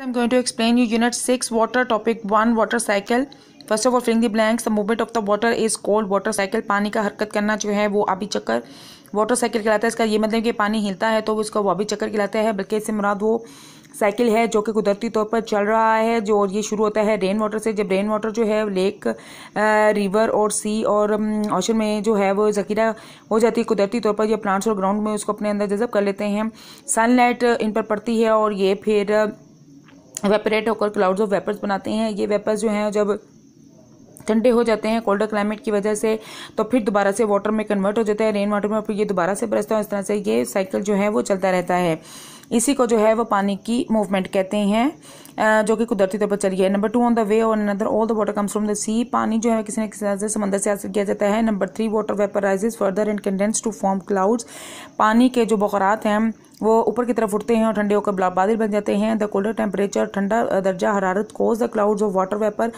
I'm going to explain you unit 6 water topic 1 water cycle first of all filling the blanks the movement of the water is called water cycle पानी का हरकत करना जो है वो अभी चक्कर वाटर साइकिल कहलाता है इसका ये मतलब कि पानी हिलता है तो उसका वो अभी चक्कर कहलाता है बल्कि इससे मुराद वो साइकिल है जो कि कुदरती तौर पर चल रहा है जो और ये शुरू होता है रेन वाटर से जब रेन वाटर जो है लेक रिवर और सी और ओशन में जो है वो ज़खीरा हो जाती है कुदरती तौर पर यह प्लांट्स और ग्राउंड में उसको अपने अंदर जजब कर लेते हैं सनलाइट इन पर पड़ती है और ये फिर वेपरेट होकर क्लाउड्स ऑफ वेपर्स बनाते हैं ये वेपर्स जो हैं जब ठंडे हो जाते हैं कोल्डर क्लाइमेट की वजह से तो फिर दोबारा से वाटर में कन्वर्ट हो जाता है रेन वाटर में फिर ये दोबारा से बरसता है इस तरह से ये साइकिल जो है वो चलता रहता है इसी को जो है वो पानी की मूवमेंट कहते हैं जो कि कुदरती तौर पर चली है number two on the way और another all the water comes from the sea पानी जो है किसी न किसी से समंदर से हासिल किया जाता है number three water vaporizes further and condense to form clouds पानी के जो बखरात हैं वो ऊपर की तरफ उठते हैं और ठंडे होकर बादल बन जाते हैं द कोल्डर टेम्परेचर ठंडा दर्जा हरारत cause the clouds of water vapour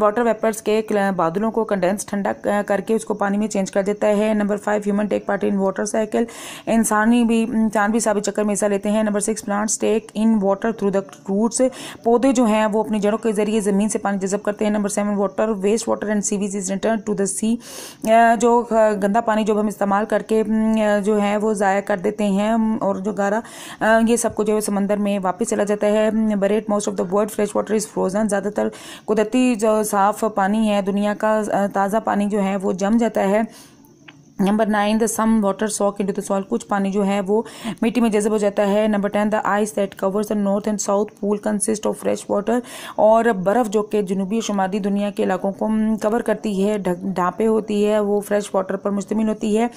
water vapours के बादलों को कंडेंस ठंडा करके उसको पानी में चेंज कर देता है number five human take part in water cycle इंसानी भी इंसान भी साबित चक्कर में हिस्सा लेते हैं number six plants take in water through the roots पौधे जो हैं वो अपनी जड़ों के जरिए ज़मीन से पानी जजब करते हैं number seven water waste water and sewage is return to the sea जो गंदा पानी जो हम इस्तेमाल करके जो है वो ज़ाया कर देते हैं और जो गारा ये सबको जो है समंदर में वापस चला जाता है बरेट most of the world fresh water is frozen ज़्यादातर कुदरती जो साफ़ पानी है दुनिया का ताज़ा पानी जो है वो जम जाता है number nine the some water soak into the soil कुछ पानी जो है वो मिट्टी में जजब हो जाता है number ten the ice that covers the north and south pole consist of fresh water और बर्फ़ जो कि जनूबी शुमाली दुनिया के इलाकों को कवर हम्म, करती है ढापे होती है वो फ्रेश वाटर पर मुश्तमिल होती है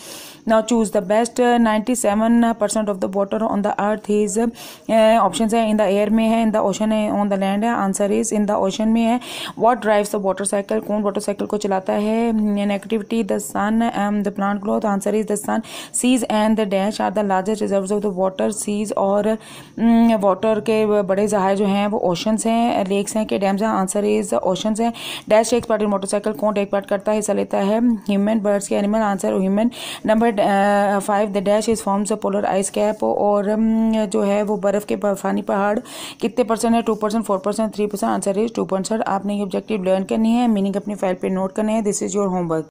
now choose the best ninety seven percent of the water on the earth is option है इन द एयर में है इन द ओशन है ऑन द लैंड है answer is in the ocean में है what drives the water cycle कौन water cycle को चलाता है negativity the sun M the plant plant growth answer is the sun seas and the dash are the largest reserves of the water seas और water mm, के बड़े जहाज जो हैं वो ओशंस हैं लेक्स हैं के डैम्स हैं आंसर इज ओशंस हैं डैश एक पार्टी मोटरसाइकिल कौन टेक पार्ट करता है हिस्सा लेता है ह्यूमन बर्ड्स के animal answer human number five the dash is forms polar ice cap और mm, जो है वो बर्फ के बर्फानी पहाड़ कितने परसेंट है two percent four percent three percent answer is two percent आपने ये ऑब्जेक्टिव लर्न करनी है मीनिंग अपनी फाइल पर नोट करने है दिस इज योर होमवर्क